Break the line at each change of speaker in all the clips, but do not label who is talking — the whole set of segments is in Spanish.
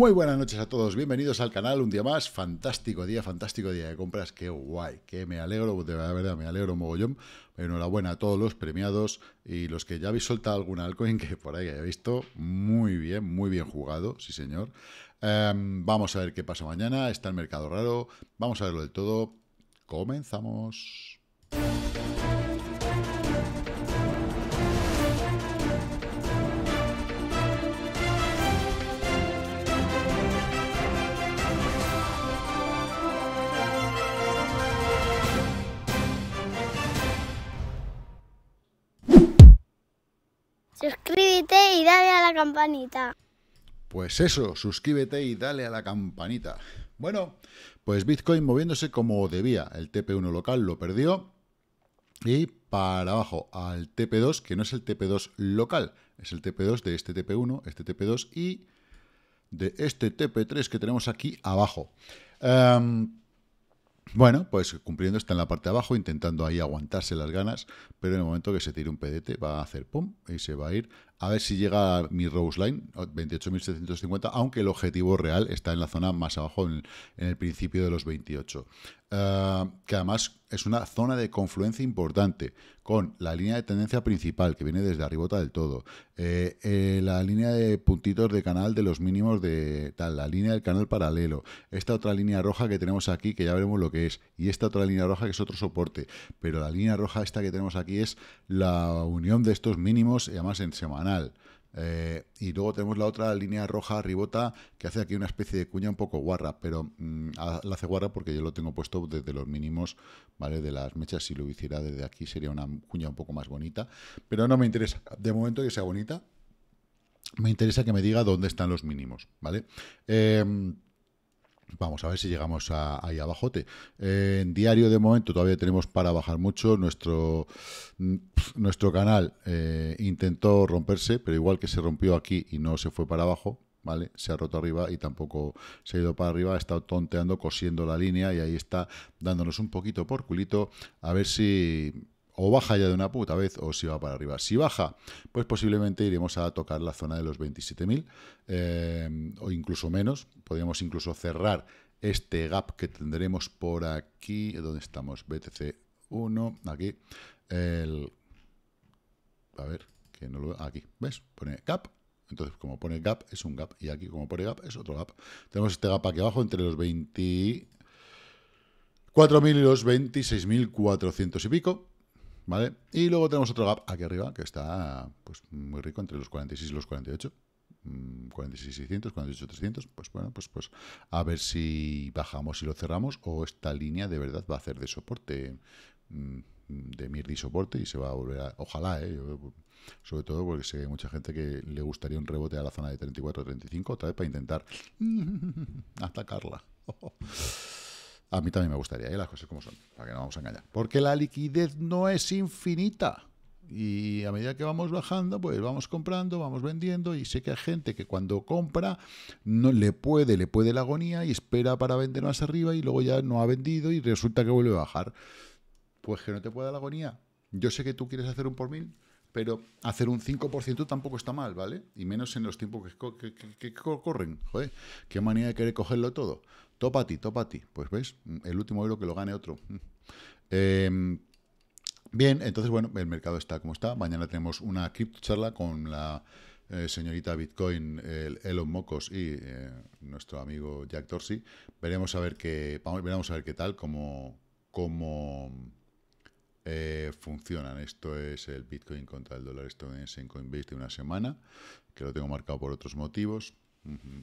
Muy buenas noches a todos, bienvenidos al canal, un día más, fantástico día, fantástico día de compras, qué guay, que me alegro, de verdad me alegro mogollón, enhorabuena a todos los premiados y los que ya habéis soltado alguna altcoin que por ahí he visto, muy bien, muy bien jugado, sí señor. Em, vamos a ver qué pasa mañana, está el mercado raro, vamos a verlo del todo, comenzamos. Suscríbete y dale a la campanita. Pues eso, suscríbete y dale a la campanita. Bueno, pues Bitcoin moviéndose como debía. El TP1 local lo perdió y para abajo al TP2, que no es el TP2 local, es el TP2 de este TP1, este TP2 y de este TP3 que tenemos aquí abajo. Em, bueno, pues cumpliendo está en la parte de abajo, intentando ahí aguantarse las ganas, pero en el momento que se tire un pedete va a hacer pum y se va a ir a ver si llega mi Rose Line, 28.750, aunque el objetivo real está en la zona más abajo, en, el principio de los 28. Ah, que además es una zona de confluencia importante con la línea de tendencia principal que viene desde arribota del todo, eh, eh, la línea de puntitos de canal de los mínimos de tal, la línea del canal paralelo, esta otra línea roja que tenemos aquí, que ya veremos lo que es, y esta otra línea roja que es otro soporte, pero la línea roja esta que tenemos aquí es la unión de estos mínimos, y además en semana eh, y luego tenemos la otra línea roja ribota que hace aquí una especie de cuña un poco guarra, pero mm, la hace guarra porque yo lo tengo puesto desde los mínimos ¿vale? de las mechas. Si lo hiciera desde aquí sería una cuña un poco más bonita, pero no me interesa de momento que sea bonita. Me interesa que me diga dónde están los mínimos, ¿vale? Eh, Vamos a ver si llegamos ahí abajo. en diario de momento todavía tenemos para bajar mucho. Nuestro, mm, nuestro canal eh, intentó romperse, pero igual que se rompió aquí y no se fue para abajo, ¿vale? Se ha roto arriba y tampoco se ha ido para arriba, ha estado tonteando, cosiendo la línea y ahí está dándonos un poquito por culito. A ver si o baja ya de una puta vez o si va para arriba. Si baja, pues posiblemente iremos a tocar la zona de los 27.000 eh, o incluso menos. Podríamos incluso cerrar este gap que tendremos por aquí. donde estamos? BTC1, aquí. El, a ver, que no lo aquí. ¿Ves? Pone gap. Entonces, como pone gap, es un gap. Y aquí, como pone gap, es otro gap. Tenemos este gap aquí abajo entre los 24.000 y los 26.400 y pico. Y luego tenemos otro gap aquí arriba, que está pues muy rico, entre los 46 y los 48. 46.600, 48.300, pues bueno, pues, pues a ver si bajamos y lo cerramos o esta línea de verdad va a hacer de soporte, mm, de mirdi soporte y se va a volver a, ojalá, ¿eh? sobre todo porque sé que hay mucha gente que le gustaría un rebote a la zona de 34-35 otra vez para intentar atacarla. A mí también me gustaría, ¿eh? las cosas como son, para que no vamos a engañar. Porque la liquidez no es infinita. Y a medida que vamos bajando, pues vamos comprando, vamos vendiendo. Y sé que hay gente que cuando compra no le puede, le puede la agonía y espera para vender más arriba y luego ya no ha vendido y resulta que vuelve a bajar. Pues que no te pueda la agonía. Yo sé que tú quieres hacer un por mil, pero hacer un 5% tampoco está mal, ¿vale? Y menos en los tiempos que, que corren. Joder, qué manía de querer cogerlo todo. Topati, topati. Pues ves, mm, el último euro que lo gane otro. Mm. Em, bien, entonces, bueno, el mercado está como está. Mañana tenemos una criptocharla con la eh, señorita Bitcoin, Elon Mocos y eh, nuestro amigo Jack Dorsey. Veremos a ver qué, veremos a ver qué tal, cómo, cómo eh, funcionan. Esto es el Bitcoin contra el dólar estadounidense en Coinbase de una semana, que lo tengo marcado por otros motivos,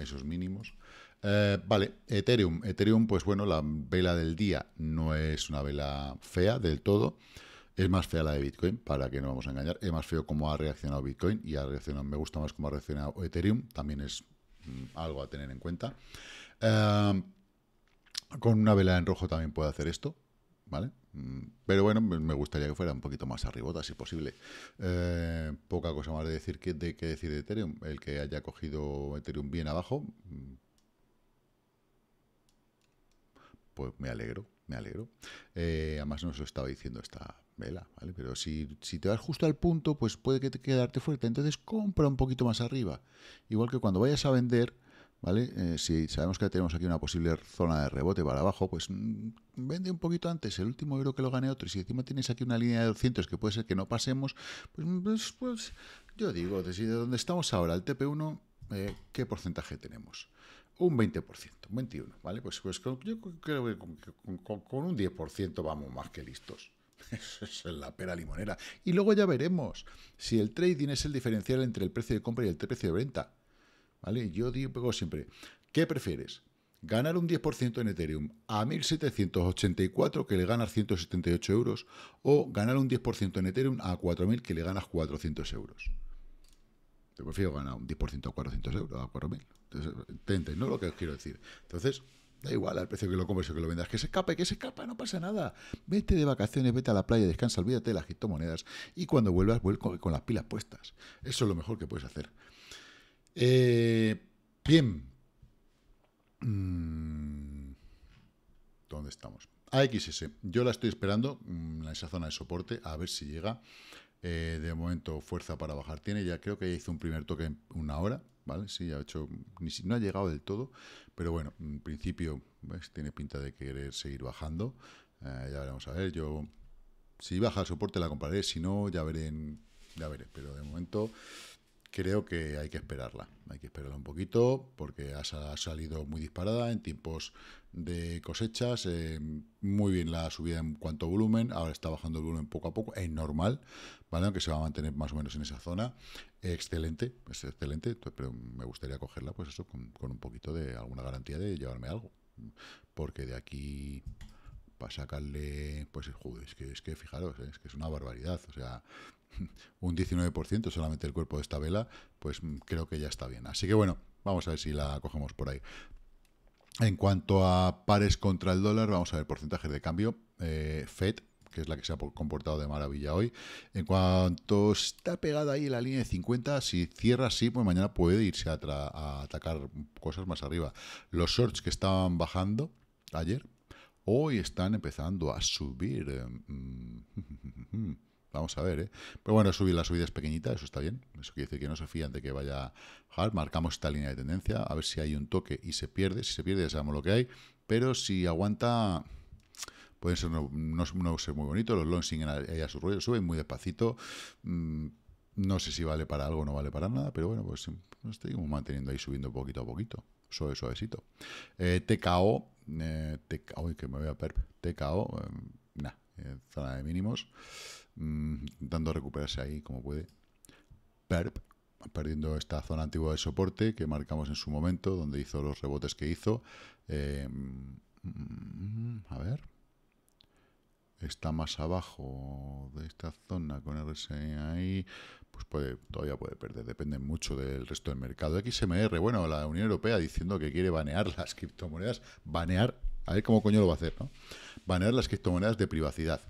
esos mínimos. Eh, vale, Ethereum. Ethereum, pues bueno, la vela del día no es una vela fea del todo. Es más fea la de Bitcoin, para que no vamos a engañar. Es más feo cómo ha reaccionado Bitcoin y ha reaccionado, me gusta más cómo ha reaccionado Ethereum. También es mm, algo a tener en cuenta. Eh, con una vela en rojo también puede hacer esto, ¿vale? Mm, pero bueno, me gustaría que fuera un poquito más arribota, si posible. Eh, poca cosa más de decir que, de que decir de Ethereum. El que haya cogido Ethereum bien abajo, mm, pues me alegro, me alegro. Eh, además se lo estaba diciendo esta vela, ¿vale? Pero si, si te vas justo al punto, pues puede que te quedarte fuerte. Entonces compra un poquito más arriba. Igual que cuando vayas a vender, ¿vale? Eh, si sabemos que tenemos aquí una posible zona de rebote para abajo, pues mm, vende un poquito antes, el último euro que lo gane otro, y si encima tienes aquí una línea de 200 que puede ser que no pasemos, pues, mm, pues, pues, yo digo, desde donde estamos ahora, el TP1, eh, ¿qué porcentaje tenemos? un 20%, un 21%, ¿vale? Pues, pues yo creo que con, un 10% vamos más que listos. Eso es la pera limonera. Y luego ya veremos si el trading es el diferencial entre el precio de compra y el precio de venta. ¿Vale? Yo digo pues, siempre, ¿qué prefieres? ¿Ganar un 10% en Ethereum a 1.784 que le ganas 178 euros o ganar un 10% en Ethereum a 4.000 que le ganas 400 euros? Te prefiero ganar un 10% a 400 euros, a 4.000. Entonces, tente, no lo que os quiero decir. Entonces, da igual al precio que lo compres o que lo vendas, que se escape, que se escape, no pasa nada. Vete de vacaciones, vete a la playa, descansa, olvídate de las criptomonedas y cuando vuelvas, vuelve con, las pilas puestas. Eso es lo mejor que puedes hacer. Eh, bien. Mm, ¿Dónde estamos? AXS. Yo la estoy esperando mm, en esa zona de soporte a ver si llega. Eh, de momento, fuerza para bajar tiene. Ya creo que ya hizo un primer toque en una hora, ¿vale? Sí, ha hecho. Ni si, no ha llegado del todo, pero bueno, en principio, Tiene pinta de querer seguir bajando. Eh, ya veremos a ver. Yo, si baja el soporte, la compraré. Si no, ya veré, en, ya veré. Pero de momento, creo que hay que esperarla. Hay que esperarla un poquito porque ha salido muy disparada en tiempos de cosechas. Eh, muy bien la subida en cuanto a volumen. Ahora está bajando el volumen poco a poco. Es normal, ¿vale? Aunque se va a mantener más o menos en esa zona. Excelente, es excelente. Pero me gustaría cogerla, pues eso, con, un poquito de alguna garantía de llevarme algo. Porque de aquí para sacarle, pues es que, es que fijaros, eh, es que es una barbaridad. O sea, un 19% solamente el cuerpo de esta vela, pues creo que ya está bien. Así que bueno, vamos a ver si la cogemos por ahí. En cuanto a pares contra el dólar, vamos a ver porcentajes de cambio. Eh, FED, que es la que se ha comportado de maravilla hoy. En cuanto está pegada ahí la línea de 50, si cierra así, pues mañana puede irse a, a atacar cosas más arriba. Los shorts que estaban bajando ayer, hoy están empezando a subir. Eh, mm, mm, mm, Vamos a ver, ¿eh? Pero bueno, subir la subida es pequeñita, eso está bien. Eso quiere decir que no se fían de que vaya hard. Marcamos esta línea de tendencia, a ver si hay un toque y se pierde. Si se pierde, ya sabemos lo que hay. Pero si aguanta, pueden ser no, ser muy bonito. Los longs siguen a, su rollo, suben muy despacito. Mm, no sé si vale para algo o no vale para nada, pero bueno, pues nos pues seguimos manteniendo ahí subiendo poquito a poquito. Suave, suavecito. Eh, TKO, eh, TKO, que me voy a perder. TKO, eh, nada, eh, zona de mínimos intentando mm, dando recuperarse ahí como puede. Perp, perdiendo esta zona antigua de soporte que marcamos en su momento, donde hizo los rebotes que hizo. Eh, mm, a ver. Está más abajo de esta zona con RSI e ahí. Pues puede, todavía puede perder, depende mucho del resto del mercado. XMR, bueno, la Unión Europea diciendo que quiere banear las criptomonedas, banear, a ver cómo coño lo va a hacer, ¿no? Banear las criptomonedas de privacidad.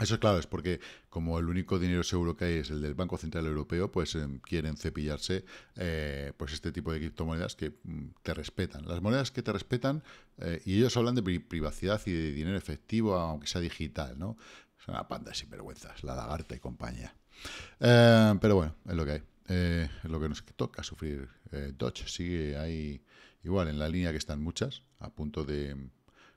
Eso, es claro, es porque como el único dinero seguro que hay es el del Banco Central Europeo, pues em, quieren cepillarse eh, pues este tipo de criptomonedas que mm, te respetan. Las monedas que te respetan, eh, y ellos hablan de privacidad y de dinero efectivo, aunque sea digital, ¿no? Es una panda de sinvergüenzas, la lagarta y compañía. Eh, pero bueno, es lo que hay. es lo que nos toca sufrir. Dodge sigue ahí, igual, en la línea que están muchas, a punto de mm,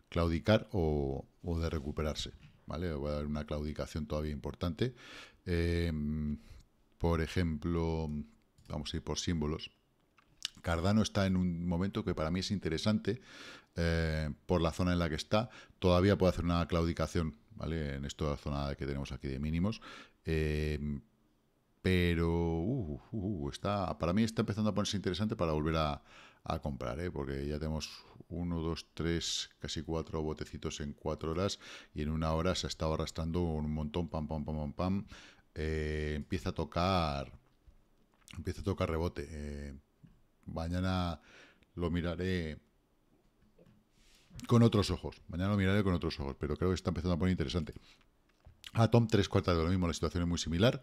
claudicar o de recuperarse. ¿vale? voy a dar una claudicación todavía importante. Em, por ejemplo, vamos a ir por símbolos. Cardano está en un momento que para mí es interesante eh, por la zona en la que está. Todavía puede hacer una claudicación, ¿vale? En esta zona que tenemos aquí de mínimos. Em, pero uh, uh, uh, está, para mí está empezando a ponerse interesante para volver a, comprar, ¿eh? porque ya tenemos uno, dos, tres, casi cuatro botecitos en cuatro horas y en una hora se ha estado arrastrando un montón, pam, pam, pam, pam, pam. Eh, empieza a tocar, empieza a tocar rebote. Eh, mañana lo miraré con otros ojos. Mañana lo miraré con otros ojos, pero creo que está empezando a poner interesante. A Tom tres cuartas de lo mismo, la situación es muy similar.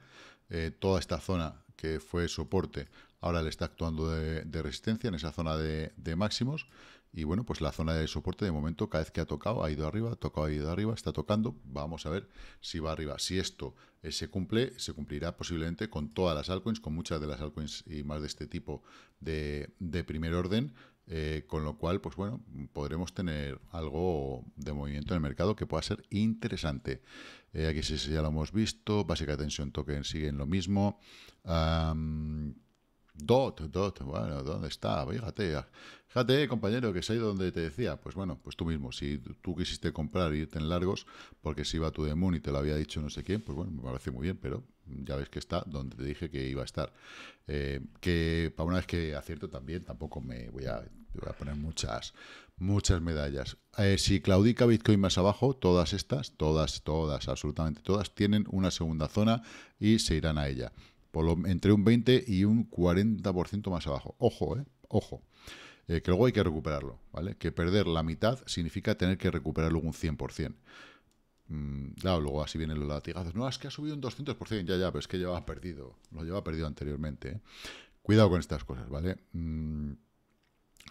Eh, toda esta zona que fue soporte, ahora le está actuando de, resistencia en esa zona de, máximos. Y bueno, pues la zona de soporte de momento, cada vez que ha tocado, ha ido arriba, ha tocado, ha ido arriba, está tocando. Vamos a ver si va arriba. Si esto eh, se cumple, se cumplirá posiblemente con todas las altcoins, con muchas de las altcoins y más de este tipo de primer orden. Eh, con lo cual, pues bueno, podremos tener algo de movimiento en el mercado que pueda ser interesante. Eh, aquí sí, ya lo hemos visto, básica tensión token sigue en lo mismo. dot, dot, bueno, ¿dónde está? Fíjate, fíjate, compañero, que ido donde te decía. Pues bueno, pues tú mismo, si tú quisiste comprar y irte en largos, porque si iba tu demonio y te lo había dicho no sé quién, pues bueno, me parece muy bien, pero ya ves que está donde te dije que iba a estar. Eh, que para una vez que acierto también, tampoco me voy a, poner muchas, muchas medallas. Eh, si claudica Bitcoin más abajo, todas estas, todas, todas, absolutamente todas, tienen una segunda zona y se irán a ella. Por entre un 20 y un 40% más abajo. Ojo, eh, ojo. que luego hay que recuperarlo, ¿vale? Que perder la mitad significa tener que recuperarlo un 100%. Mm, claro, luego así vienen los latigazos. No, es que ha subido un 200%. Ya, ya, pero es que lleva perdido. Lo lleva perdido anteriormente. ¿eh? Cuidado con estas cosas, ¿vale? Mm,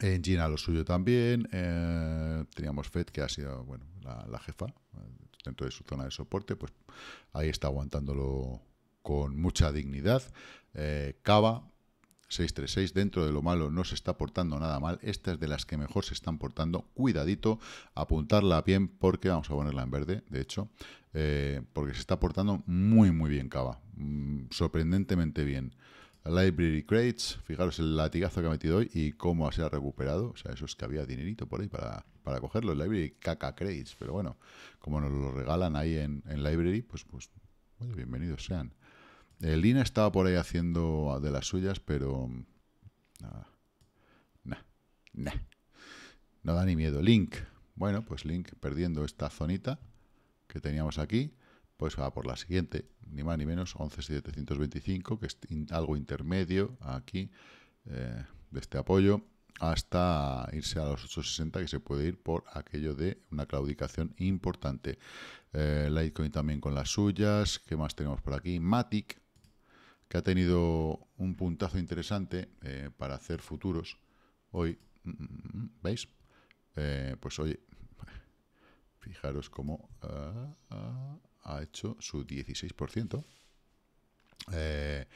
en China lo suyo también. Eh, teníamos Fed, que ha sido, bueno, la, jefa eh, dentro de su zona de soporte. Pues ahí está aguantándolo con mucha dignidad. Cava, 636. Dentro de lo malo no se está portando nada mal. Esta es de las que mejor se están portando. Cuidadito, apuntarla bien porque vamos a ponerla en verde, de hecho, eh, porque se está portando muy, muy bien Cava. Mm, sorprendentemente bien. Library Crates, fijaros el latigazo que ha metido hoy y cómo se ha recuperado. O sea, eso es que había dinerito por ahí para, para cogerlo. Library Caca Crates, pero bueno, como nos lo regalan ahí en, Library, pues, pues, bienvenidos sean. Eh, INA estaba por ahí haciendo de las suyas, pero... Mm, nah. No da ni miedo. Link. Bueno, pues Link perdiendo esta zonita que teníamos aquí, pues va por la siguiente, ni más ni menos, 11.725, que es algo intermedio aquí eh, de este apoyo, hasta irse a los 8.60, que se puede ir por aquello de una claudicación importante. Eh, Litecoin también con las suyas, ¿qué más tenemos por aquí? Matic, que ha tenido un puntazo interesante eh, para hacer futuros hoy. Mm, ¿Veis? Eh, pues oye, fijaros cómo ah, ah, ha hecho su 16%. Eh,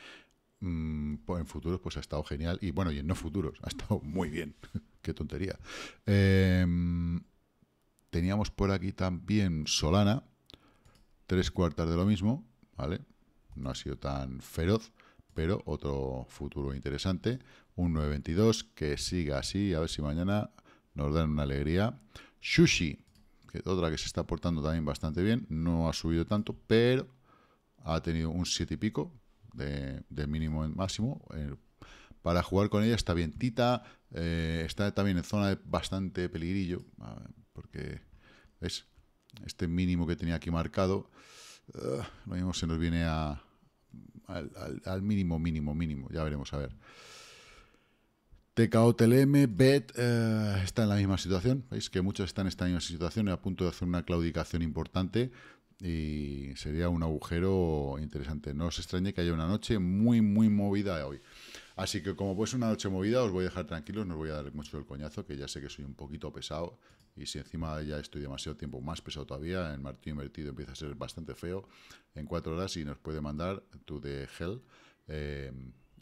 mm, en futuros pues ha estado genial y bueno, y en no futuros ha estado muy bien. Qué tontería. teníamos por aquí también Solana, tres cuartas de lo mismo, ¿vale? no ha sido tan feroz, pero otro futuro interesante. Un 922 que siga así, a ver si mañana nos dan una alegría. Sushi, que otra que se está portando también bastante bien, no ha subido tanto, pero ha tenido un 7 y pico de, mínimo en máximo. Eh, para jugar con ella está bien. Tita eh, está también en zona de bastante peligrillo, porque es este mínimo que tenía aquí marcado. Eh, lo mismo se nos viene a, al, al, mínimo, mínimo, mínimo. Ya veremos, a ver. TKO TLM, BET eh, está en la misma situación. Veis que muchos están en esta misma situación, a punto de hacer una claudicación importante y sería un agujero interesante. No os extrañe que haya una noche muy, muy movida hoy. Así que como pues una noche movida, os voy a dejar tranquilos, no os voy a dar mucho el coñazo, que ya sé que soy un poquito pesado, y si encima ya estoy demasiado tiempo más pesado todavía, el martillo invertido empieza a ser bastante feo en cuatro horas y nos puede mandar to de hell. Eh,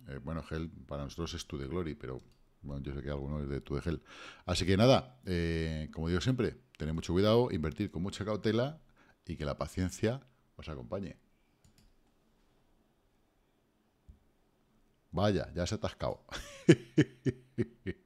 eh, bueno, hell para nosotros es to de glory, pero bueno, yo sé que alguno es de to de hell. Así que nada, eh, como digo siempre, tened mucho cuidado, invertir con mucha cautela y que la paciencia os acompañe. Vaya, ya se ha atascado.